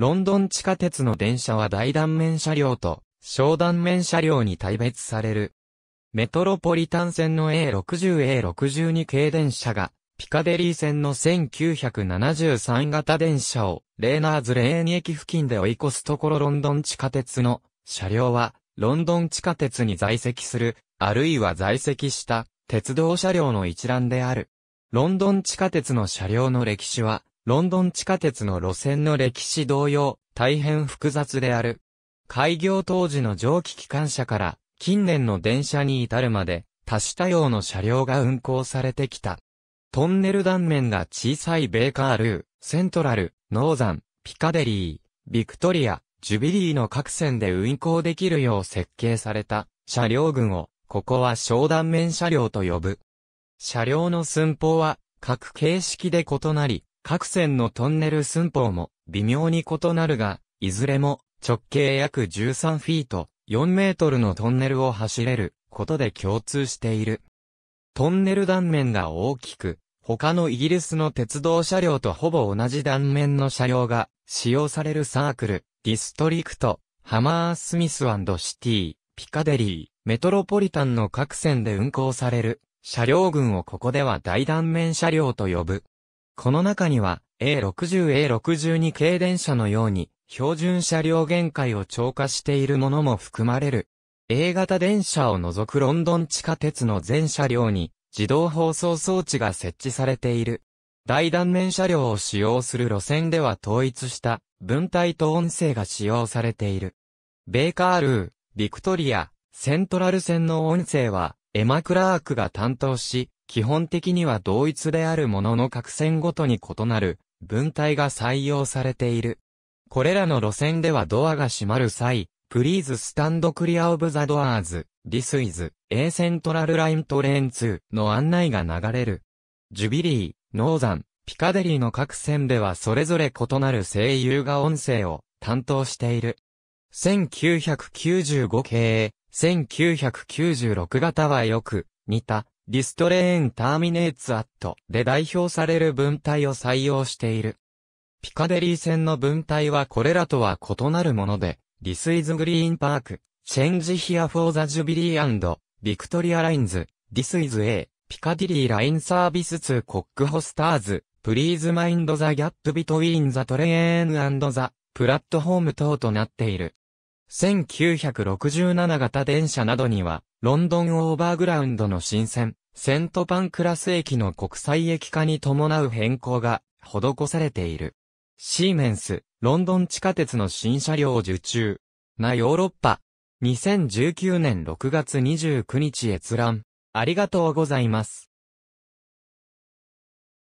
ロンドン地下鉄の電車は大断面車両と小断面車両に対別される。メトロポリタン線の A60A62 系電車が、ピカデリー線の1973型電車を、レーナーズレーン駅付近で追い越すところロンドン地下鉄の車両は、ロンドン地下鉄に在籍する、あるいは在籍した鉄道車両の一覧である。ロンドン地下鉄の車両の歴史は、ロンドン地下鉄の路線の歴史同様、大変複雑である。開業当時の蒸気機関車から、近年の電車に至るまで、多種多様の車両が運行されてきた。トンネル断面が小さいベーカールー、セントラル、ノーザン、ピカデリー、ビクトリア、ジュビリーの各線で運行できるよう設計された車両群を、ここは小断面車両と呼ぶ。車両の寸法は各形式で異なり、各線のトンネル寸法も微妙に異なるが、いずれも直径約13フィート、4メートルのトンネルを走れることで共通している。トンネル断面が大きく、他のイギリスの鉄道車両とほぼ同じ断面の車両が使用されるサークル、ディストリクト、ハマースミスシティ、ピカデリー、メトロポリタンの各線で運行される車両群をここでは大断面車両と呼ぶ。この中には A60、A62 系電車のように標準車両限界を超過しているものも含まれる。A 型電車を除くロンドン地下鉄の全車両に自動放送装置が設置されている。大断面車両を使用する路線では統一した文体と音声が使用されている。ベイカールー、ビクトリア、セントラル線の音声はエマ・クラークが担当し、基本的には同一であるものの各線ごとに異なる文体が採用されている。これらの路線ではドアが閉まる際、Please stand clear of the doors, this is A Central Line Train 2の案内が流れる。ジュビリー、ノーザン、ピカデリーの各線ではそれぞれ異なる声優が音声を担当している。1995系、1996型はよく似たリストレーンターミネーツアットで代表される文体を採用している。ピカデリー線の文体はこれらとは異なるもので、This is Green Park, Change Here for the Jubilee and Victoria Lines, This is A, Piccadilly Line Service to Cockhosters, Please Mind the Gap Between the Train and the プラットホーム等となっている。1967型電車などには、ロンドンオーバーグラウンドの新線、セントパンクラス駅の国際駅化に伴う変更が施されている。シーメンス、ロンドン地下鉄の新車両受注。なヨーロッパ。2019年6月29日閲覧。ありがとうございます。